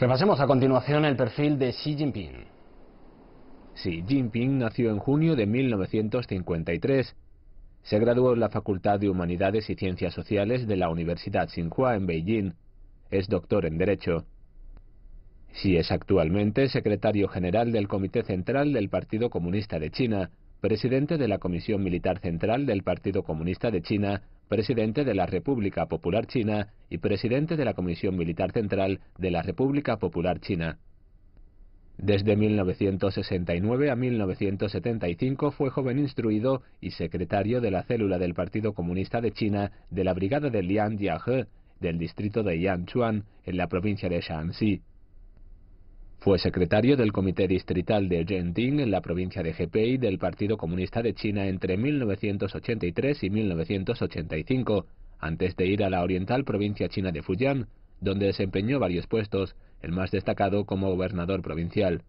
Repasemos a continuación el perfil de Xi Jinping. Xi Jinping nació en junio de 1953. Se graduó en la Facultad de Humanidades y Ciencias Sociales de la Universidad Tsinghua en Beijing. Es doctor en Derecho. Xi es actualmente secretario general del Comité Central del Partido Comunista de China, presidente de la Comisión Militar Central del Partido Comunista de China, presidente de la República Popular China y presidente de la Comisión Militar Central de la República Popular China. Desde 1969 a 1975 fue joven instruido y secretario de la célula del Partido Comunista de China de la brigada de Liang Jiahe del distrito de Yanchuan en la provincia de Shaanxi. Fue secretario del Comité Distrital de Genting en la provincia de Hebei del Partido Comunista de China entre 1983 y 1985, antes de ir a la oriental provincia china de Fujian, donde desempeñó varios puestos, el más destacado como gobernador provincial.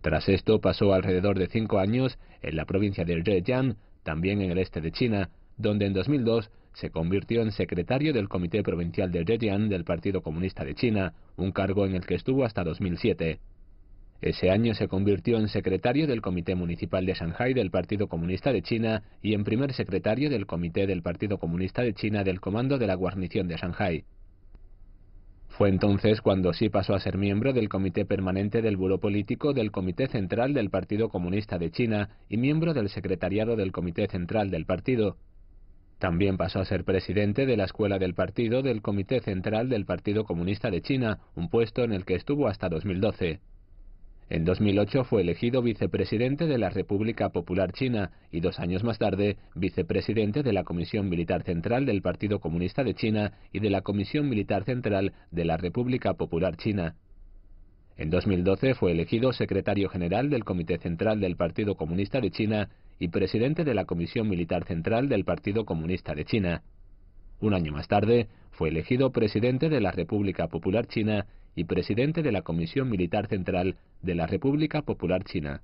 Tras esto pasó alrededor de cinco años en la provincia de Zhejiang, también en el este de China, donde en 2002 se convirtió en secretario del Comité Provincial de Zhejiang del Partido Comunista de China, un cargo en el que estuvo hasta 2007. Ese año se convirtió en secretario del Comité Municipal de Shanghái del Partido Comunista de China y en primer secretario del Comité del Partido Comunista de China del Comando de la Guarnición de Shanghái. Fue entonces cuando sí pasó a ser miembro del Comité Permanente del Buró Político del Comité Central del Partido Comunista de China y miembro del Secretariado del Comité Central del Partido, también pasó a ser presidente de la escuela del partido del Comité Central del Partido Comunista de China, un puesto en el que estuvo hasta 2012. En 2008 fue elegido vicepresidente de la República Popular China y dos años más tarde vicepresidente de la Comisión Militar Central del Partido Comunista de China y de la Comisión Militar Central de la República Popular China. En 2012 fue elegido secretario general del Comité Central del Partido Comunista de China y presidente de la Comisión Militar Central del Partido Comunista de China. Un año más tarde, fue elegido presidente de la República Popular China y presidente de la Comisión Militar Central de la República Popular China.